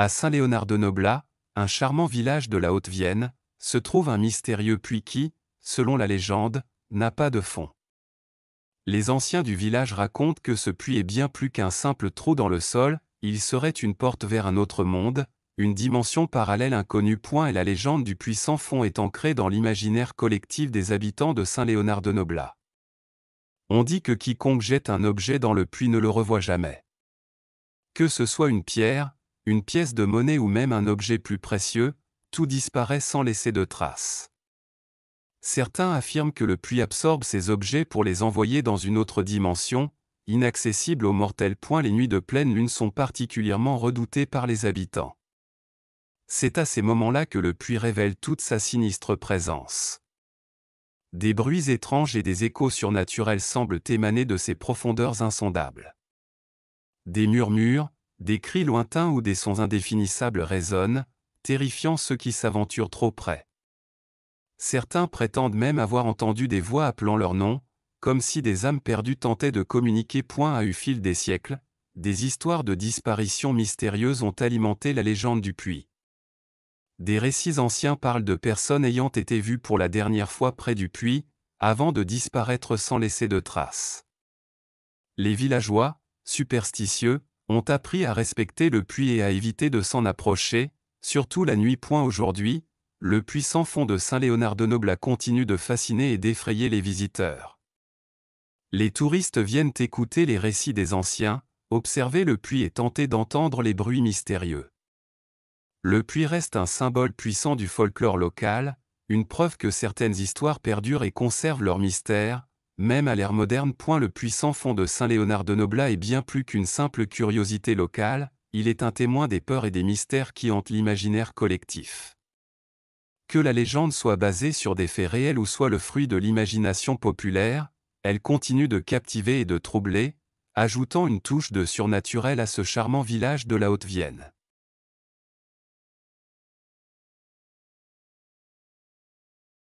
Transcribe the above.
À Saint-Léonard-de-Noblat, un charmant village de la Haute-Vienne, se trouve un mystérieux puits qui, selon la légende, n'a pas de fond. Les anciens du village racontent que ce puits est bien plus qu'un simple trou dans le sol, il serait une porte vers un autre monde, une dimension parallèle inconnue. Point et la légende du puits sans fond est ancrée dans l'imaginaire collectif des habitants de Saint-Léonard-de-Noblat. On dit que quiconque jette un objet dans le puits ne le revoit jamais. Que ce soit une pierre, une pièce de monnaie ou même un objet plus précieux, tout disparaît sans laisser de traces. Certains affirment que le puits absorbe ces objets pour les envoyer dans une autre dimension, inaccessible aux mortels. Point les nuits de pleine lune sont particulièrement redoutées par les habitants. C'est à ces moments-là que le puits révèle toute sa sinistre présence. Des bruits étranges et des échos surnaturels semblent émaner de ces profondeurs insondables. Des murmures, des cris lointains ou des sons indéfinissables résonnent, terrifiant ceux qui s'aventurent trop près. Certains prétendent même avoir entendu des voix appelant leur nom, comme si des âmes perdues tentaient de communiquer. Point à eu fil des siècles, des histoires de disparitions mystérieuses ont alimenté la légende du puits. Des récits anciens parlent de personnes ayant été vues pour la dernière fois près du puits, avant de disparaître sans laisser de traces. Les villageois, superstitieux, ont appris à respecter le puits et à éviter de s'en approcher, surtout la nuit. Point aujourd'hui, le puissant fond de Saint-Léonard de Nobla continue de fasciner et d'effrayer les visiteurs. Les touristes viennent écouter les récits des anciens, observer le puits et tenter d'entendre les bruits mystérieux. Le puits reste un symbole puissant du folklore local, une preuve que certaines histoires perdurent et conservent leur mystère, même à l'ère moderne. le puissant fond de Saint-Léonard de Nobla est bien plus qu'une simple curiosité locale, il est un témoin des peurs et des mystères qui hantent l'imaginaire collectif. Que la légende soit basée sur des faits réels ou soit le fruit de l'imagination populaire, elle continue de captiver et de troubler, ajoutant une touche de surnaturel à ce charmant village de la Haute-Vienne.